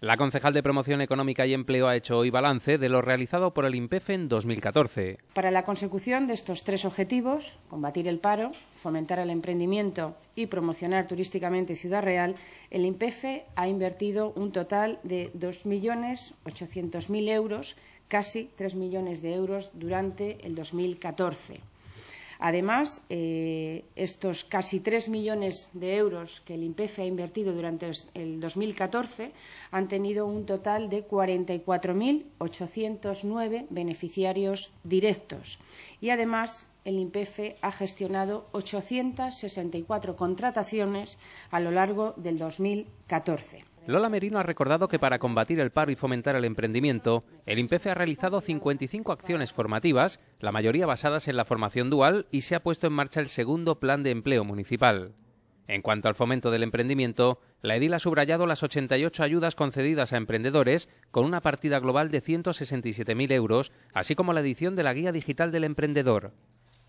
La concejal de Promoción Económica y Empleo ha hecho hoy balance de lo realizado por el IMPEFE en 2014. Para la consecución de estos tres objetivos, combatir el paro, fomentar el emprendimiento y promocionar turísticamente Ciudad Real, el IMPEFE ha invertido un total de 2.800.000 euros, casi 3 millones de euros durante el 2014. Además, eh, estos casi tres millones de euros que el IMPEF ha invertido durante el 2014 han tenido un total de 44.809 beneficiarios directos. Y además, el IMPF ha gestionado 864 contrataciones a lo largo del 2014. Lola Merino ha recordado que para combatir el paro y fomentar el emprendimiento, el Impefe e ha realizado 55 acciones formativas, la mayoría basadas en la formación dual, y se ha puesto en marcha el segundo plan de empleo municipal. En cuanto al fomento del emprendimiento, la edil ha subrayado las 88 ayudas concedidas a emprendedores con una partida global de 167.000 euros, así como la edición de la Guía Digital del Emprendedor.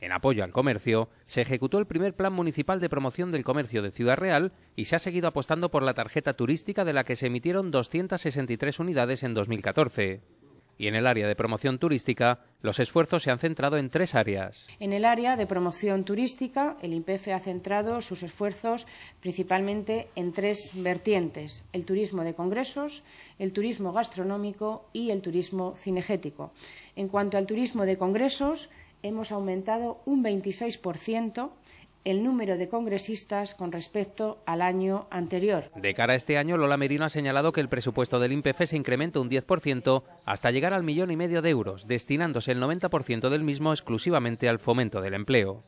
En apoyo al comercio, se ejecutó el primer plan municipal de promoción del comercio de Ciudad Real y se ha seguido apostando por la tarjeta turística de la que se emitieron 263 unidades en 2014. Y en el área de promoción turística, los esfuerzos se han centrado en tres áreas. En el área de promoción turística, el IMPF e ha centrado sus esfuerzos principalmente en tres vertientes, el turismo de congresos, el turismo gastronómico y el turismo cinegético. En cuanto al turismo de congresos, hemos aumentado un 26% el número de congresistas con respecto al año anterior. De cara a este año, Lola Merino ha señalado que el presupuesto del INPEF se incrementa un 10% hasta llegar al millón y medio de euros, destinándose el 90% del mismo exclusivamente al fomento del empleo.